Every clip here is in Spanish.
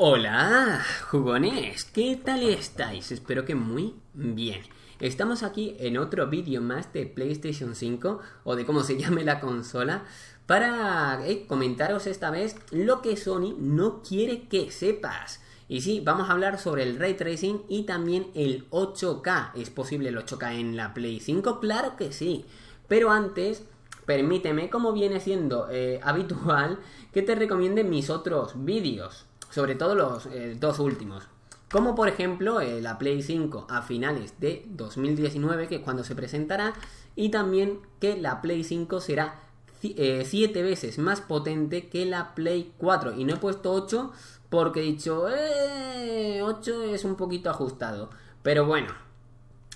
Hola, jugones, ¿qué tal estáis? Espero que muy bien. Estamos aquí en otro vídeo más de PlayStation 5 o de cómo se llame la consola para eh, comentaros esta vez lo que Sony no quiere que sepas. Y sí, vamos a hablar sobre el ray tracing y también el 8K. ¿Es posible el 8K en la Play 5? Claro que sí. Pero antes permíteme, como viene siendo eh, habitual, que te recomiende mis otros vídeos sobre todo los eh, dos últimos. Como por ejemplo eh, la Play 5 a finales de 2019, que es cuando se presentará, y también que la Play 5 será 7 eh, veces más potente que la Play 4. Y no he puesto 8 porque he dicho, 8 es un poquito ajustado. Pero bueno,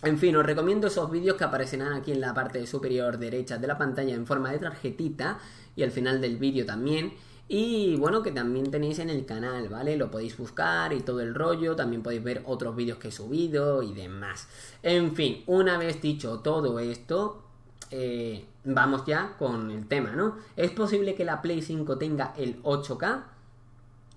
en fin, os recomiendo esos vídeos que aparecerán aquí en la parte superior derecha de la pantalla en forma de tarjetita y al final del vídeo también. Y bueno, que también tenéis en el canal, ¿vale? Lo podéis buscar y todo el rollo, también podéis ver otros vídeos que he subido y demás. En fin, una vez dicho todo esto, eh, vamos ya con el tema, ¿no? ¿Es posible que la Play 5 tenga el 8K?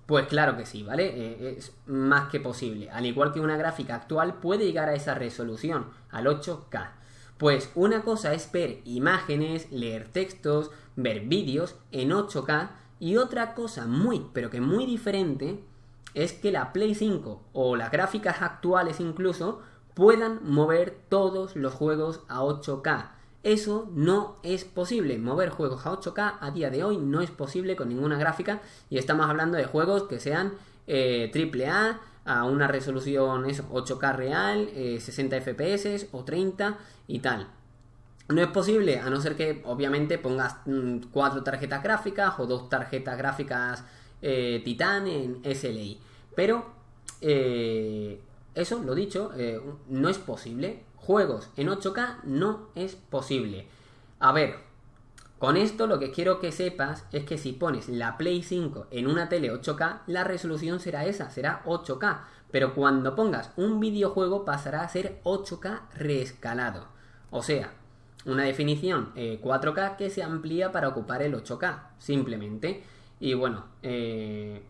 Pues claro que sí, ¿vale? Eh, es más que posible. Al igual que una gráfica actual puede llegar a esa resolución, al 8K. Pues una cosa es ver imágenes, leer textos, ver vídeos en 8K y otra cosa muy, pero que muy diferente, es que la Play 5 o las gráficas actuales incluso puedan mover todos los juegos a 8K. Eso no es posible. Mover juegos a 8K a día de hoy no es posible con ninguna gráfica. Y estamos hablando de juegos que sean AAA, eh, a una resolución 8K real, 60 eh, FPS o 30 y tal. No es posible, a no ser que obviamente pongas mm, cuatro tarjetas gráficas o dos tarjetas gráficas eh, Titan en SLI. Pero eh, eso, lo dicho, eh, no es posible. Juegos en 8K no es posible. A ver, con esto lo que quiero que sepas es que si pones la Play 5 en una tele 8K, la resolución será esa, será 8K. Pero cuando pongas un videojuego pasará a ser 8K reescalado. O sea, una definición 4K eh, que se amplía para ocupar el 8K, simplemente. Y bueno, eh,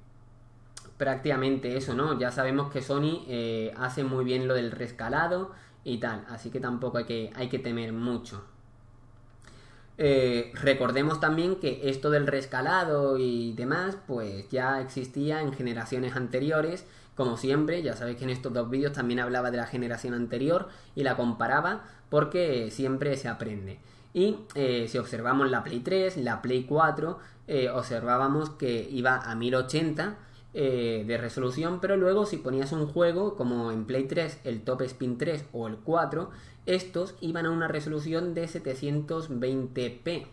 prácticamente eso, ¿no? Ya sabemos que Sony eh, hace muy bien lo del rescalado y tal, así que tampoco hay que, hay que temer mucho. recordemos también que esto del rescalado y demás, pues ya existía en generaciones anteriores como siempre, ya sabéis que en estos dos vídeos también hablaba de la generación anterior y la comparaba porque siempre se aprende. Y eh, si observamos la Play 3, la Play 4, eh, observábamos que iba a 1080 eh, de resolución, pero luego si ponías un juego como en Play 3, el Top Spin 3 o el 4, estos iban a una resolución de 720p.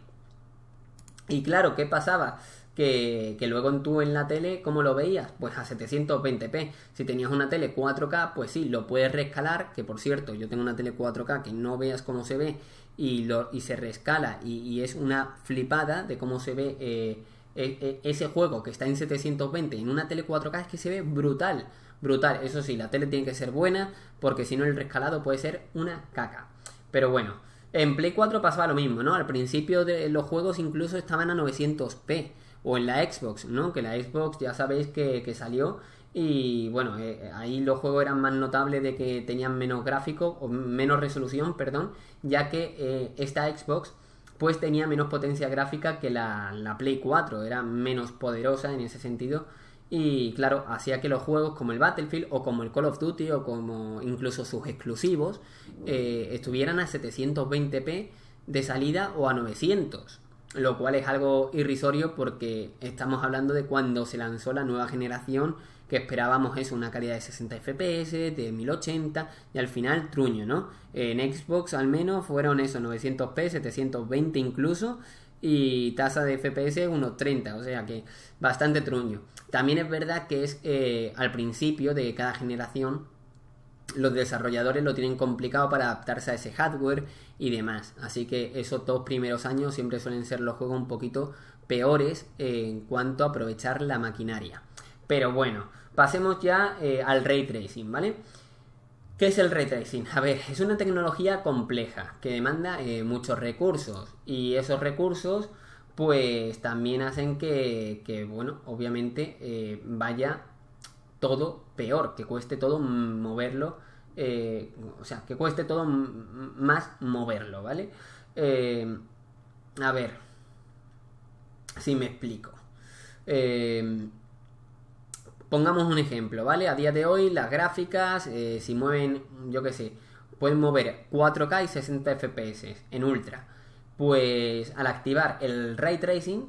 Y claro, ¿qué pasaba? que, luego tú en la tele, ¿cómo lo veías? Pues a 720p. Si tenías una tele 4K, pues sí, lo puedes rescalar, que por cierto, yo tengo una tele 4K que no veas cómo se ve y, lo, y se rescala y, es una flipada de cómo se ve eh, e, e, ese juego que está en 720 en una tele 4K es que se ve brutal, brutal. Eso sí, la tele tiene que ser buena porque si no el rescalado puede ser una caca. Pero bueno, en Play 4 pasaba lo mismo, ¿no? Al principio de los juegos incluso estaban a 900p o en la Xbox, ¿no? Que la Xbox ya sabéis que, salió y bueno, eh, eh, ahí los juegos eran más notables de que tenían menos gráfico o menos resolución, perdón, ya que eh, esta Xbox pues tenía menos potencia gráfica que la, Play 4, era menos poderosa en ese sentido y claro, hacía que los juegos como el Battlefield o como el Call of Duty o como incluso sus exclusivos estuvieran a 720p de salida o a 900 lo cual es algo irrisorio porque estamos hablando de cuando se lanzó la nueva generación que esperábamos eso, una calidad de 60 FPS, de 1080 y al final truño, ¿no? En Xbox al menos fueron eso, 900p, 720 incluso y tasa de FPS unos 30, o sea que bastante truño. También es verdad que es eh, al principio de cada generación los desarrolladores lo tienen complicado para adaptarse a ese hardware y demás. Así que esos dos primeros años siempre suelen ser los juegos un poquito peores eh, en cuanto a aprovechar la maquinaria. Pero bueno, pasemos ya eh, al ray tracing, ¿vale? ¿Qué es el ray tracing? A ver, es una tecnología compleja que demanda eh, muchos recursos y esos recursos pues también hacen que, bueno, obviamente vaya todo peor, que cueste todo moverlo, eh, o sea, que cueste todo más moverlo, ¿vale? Eh, a ver, si me explico. Eh, pongamos un ejemplo, ¿vale? A día de hoy las gráficas, si mueven, yo qué sé, pueden mover 4K y 60 FPS en ultra. Pues al activar el ray tracing,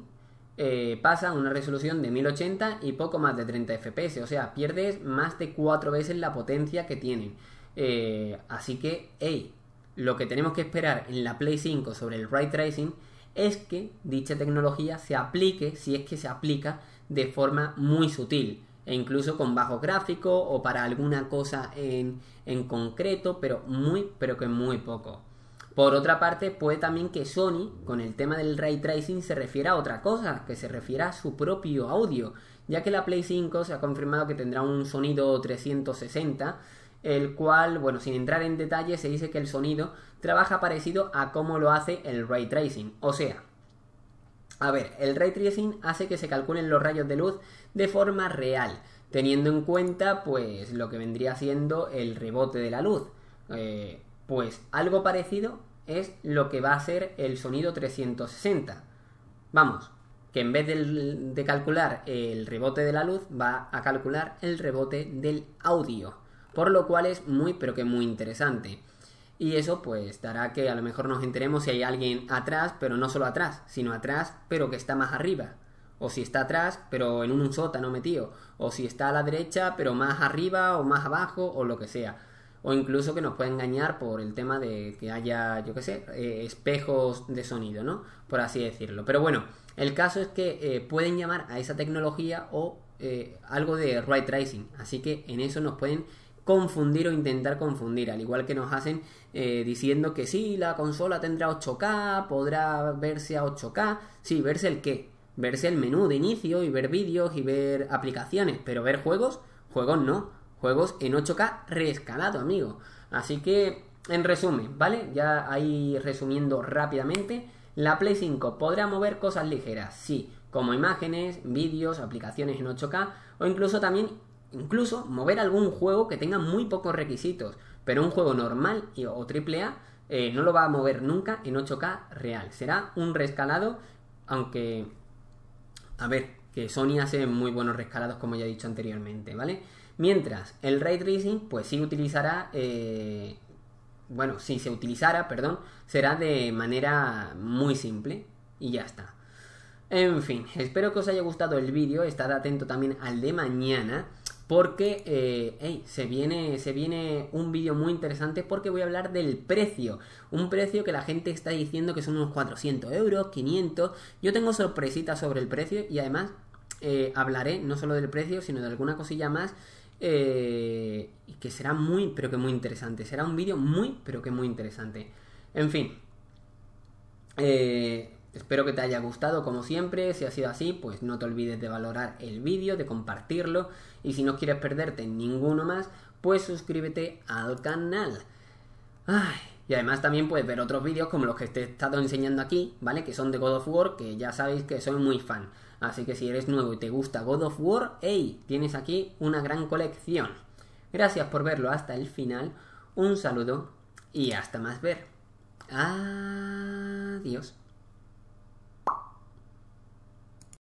eh, pasa una resolución de 1080 y poco más de 30 fps, o sea, pierdes más de 4 veces la potencia que tiene eh, así que, hey, lo que tenemos que esperar en la Play 5 sobre el ray tracing es que dicha tecnología se aplique, si es que se aplica, de forma muy sutil, e incluso con bajo gráfico o para alguna cosa en, en concreto, pero muy, pero que muy poco. Por otra parte, puede también que Sony, con el tema del ray tracing, se refiera a otra cosa, que se refiera a su propio audio, ya que la Play 5 se ha confirmado que tendrá un sonido 360, el cual, bueno, sin entrar en detalle, se dice que el sonido trabaja parecido a cómo lo hace el ray tracing, o sea, a ver, el ray tracing hace que se calculen los rayos de luz de forma real, teniendo en cuenta pues lo que vendría siendo el rebote de la luz. Eh, pues algo parecido es lo que va a ser el sonido 360. Vamos, que en vez de, calcular el rebote de la luz, va a calcular el rebote del audio. Por lo cual es muy, pero que muy interesante. Y eso pues dará que a lo mejor nos enteremos si hay alguien atrás, pero no solo atrás, sino atrás, pero que está más arriba. O si está atrás, pero en un sótano metido. O si está a la derecha, pero más arriba o más abajo o lo que sea o incluso que nos puede engañar por el tema de que haya, yo qué sé, eh, espejos de sonido, ¿no? Por así decirlo. Pero bueno, el caso es que eh, pueden llamar a esa tecnología o eh, algo de ray tracing, así que en eso nos pueden confundir o intentar confundir, al igual que nos hacen diciendo que sí, la consola tendrá 8K, podrá verse a 8K, sí, verse el qué, verse el menú de inicio y ver vídeos y ver aplicaciones, pero ver juegos, juegos no, juegos en 8K reescalado, amigo. Así que, en resumen, ¿vale? Ya ahí resumiendo rápidamente, la Play 5 podrá mover cosas ligeras, sí, como imágenes, vídeos, aplicaciones en 8K o incluso también incluso mover algún juego que tenga muy pocos requisitos, pero un juego normal o AAA eh, no lo va a mover nunca en 8K real. Será un rescalado, aunque... A ver, que Sony hace muy buenos rescalados, como ya he dicho anteriormente, ¿vale? Mientras el ray tracing, pues sí utilizará, eh, bueno, si se utilizará, perdón, será de manera muy simple y ya está. En fin, espero que os haya gustado el vídeo, estad atento también al de mañana. Porque eh, se, viene, se viene un vídeo muy interesante porque voy a hablar del precio. Un precio que la gente está diciendo que son unos 400 euros, 500. Yo tengo sorpresitas sobre el precio y además eh, hablaré no solo del precio, sino de alguna cosilla más eh, y que será muy, pero que muy interesante. Será un vídeo muy, pero que muy interesante. En fin. Eh, espero que te haya gustado como siempre. Si ha sido así, pues no te olvides de valorar el vídeo, de compartirlo. Y si no quieres perderte ninguno más, pues suscríbete al canal. Ay. Y además también puedes ver otros vídeos como los que te he estado enseñando aquí, ¿vale? Que son de God of War, que ya sabéis que soy muy fan. Así que si eres nuevo y te gusta God of War, ¡hey! Tienes aquí una gran colección. Gracias por verlo hasta el final. Un saludo y hasta más ver. Adiós.